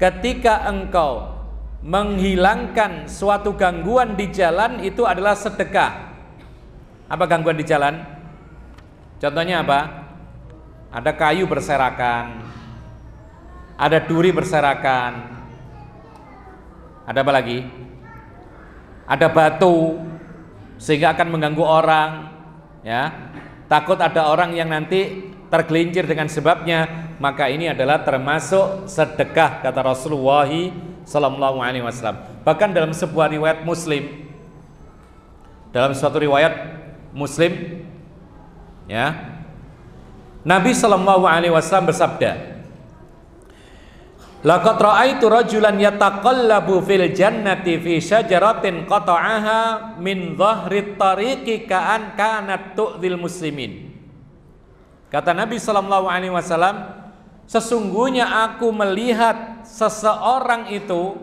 Ketika engkau menghilangkan suatu gangguan di jalan itu adalah sedekah. Apa gangguan di jalan? Contohnya apa? Ada kayu berserakan, ada duri berserakan, ada apa lagi? Ada batu sehingga akan mengganggu orang, ya. Takut ada orang yang nanti tergelincir dengan sebabnya maka ini adalah termasuk sedekah kata Rasulullah Sallallahu Alaihi Wasallam bahkan dalam sebuah riwayat Muslim dalam suatu riwayat Muslim ya Nabi Sallallahu Alaihi Wasallam bersabda Laqad ra'aitu rajulan yataqallabu fil jannati fi syajaratin qata'aha min dhahri tariqi ka'an kanat tu'dil muslimin Kata Nabi Sallallahu Alaihi Wasallam, sesungguhnya aku melihat seseorang itu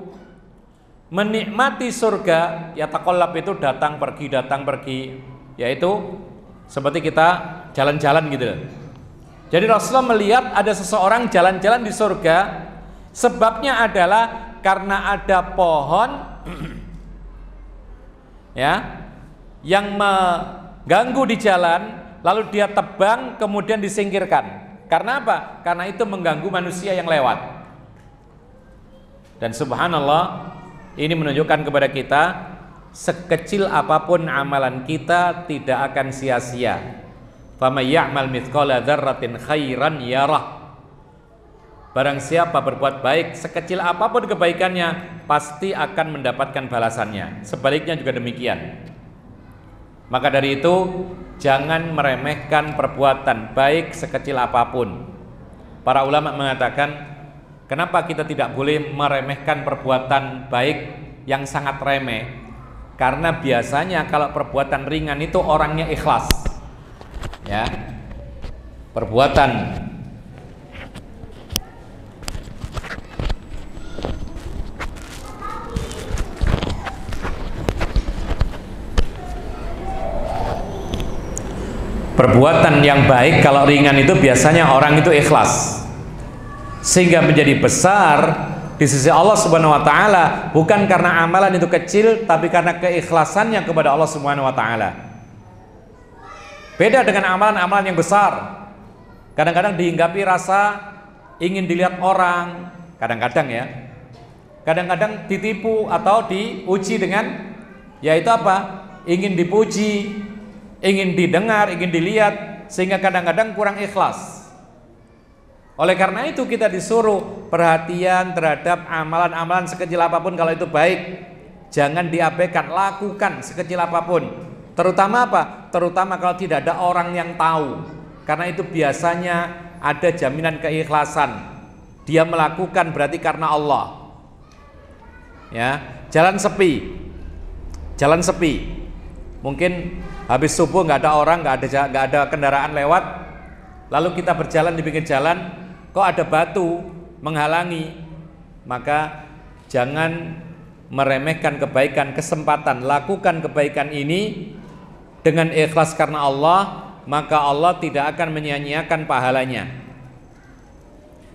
menikmati surga ya takolap itu datang pergi datang pergi yaitu seperti kita jalan-jalan gitu Jadi Rasulullah melihat ada seseorang jalan-jalan di surga sebabnya adalah karena ada pohon ya yang mengganggu di jalan lalu dia tebang kemudian disingkirkan. Karena apa? Karena itu mengganggu manusia yang lewat. Dan subhanallah, ini menunjukkan kepada kita sekecil apapun amalan kita tidak akan sia-sia. Fama ya'mal mithqala dzarratin khairan yarah. Barang siapa berbuat baik sekecil apapun kebaikannya pasti akan mendapatkan balasannya. Sebaliknya juga demikian. Maka dari itu, jangan meremehkan perbuatan baik sekecil apapun. Para ulama mengatakan, kenapa kita tidak boleh meremehkan perbuatan baik yang sangat remeh? Karena biasanya kalau perbuatan ringan itu orangnya ikhlas. Ya. Perbuatan Perbuatan yang baik kalau ringan itu biasanya orang itu ikhlas. Sehingga menjadi besar di sisi Allah Subhanahu wa taala bukan karena amalan itu kecil tapi karena keikhlasannya kepada Allah Subhanahu wa taala. Beda dengan amalan-amalan yang besar. Kadang-kadang dihinggapi rasa ingin dilihat orang, kadang-kadang ya. Kadang-kadang ditipu atau diuji dengan yaitu apa? Ingin dipuji, ingin didengar, ingin dilihat, sehingga kadang-kadang kurang ikhlas. Oleh karena itu kita disuruh perhatian terhadap amalan-amalan sekecil apapun kalau itu baik. Jangan diabaikan, lakukan sekecil apapun. Terutama apa? Terutama kalau tidak ada orang yang tahu. Karena itu biasanya ada jaminan keikhlasan. Dia melakukan berarti karena Allah. Ya, jalan sepi. Jalan sepi. Mungkin habis subuh nggak ada orang nggak ada nggak ada kendaraan lewat lalu kita berjalan di pinggir jalan kok ada batu menghalangi maka jangan meremehkan kebaikan kesempatan lakukan kebaikan ini dengan ikhlas karena Allah maka Allah tidak akan menyia-nyiakan pahalanya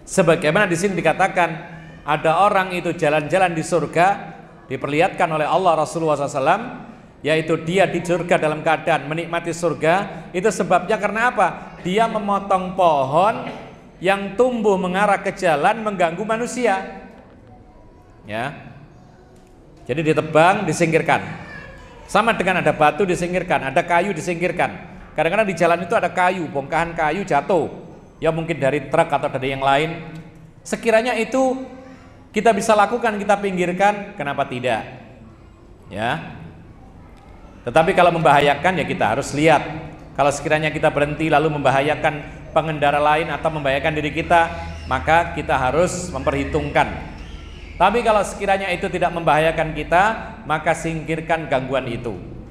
sebagaimana di sini dikatakan ada orang itu jalan-jalan di surga diperlihatkan oleh Allah Rasulullah SAW yaitu dia di surga dalam keadaan menikmati surga itu sebabnya karena apa dia memotong pohon yang tumbuh mengarah ke jalan mengganggu manusia ya jadi ditebang disingkirkan sama dengan ada batu disingkirkan ada kayu disingkirkan kadang-kadang di jalan itu ada kayu bongkahan kayu jatuh ya mungkin dari truk atau dari yang lain sekiranya itu kita bisa lakukan kita pinggirkan kenapa tidak ya tetapi kalau membahayakan ya kita harus lihat. Kalau sekiranya kita berhenti lalu membahayakan pengendara lain atau membahayakan diri kita, maka kita harus memperhitungkan. Tapi kalau sekiranya itu tidak membahayakan kita, maka singkirkan gangguan itu.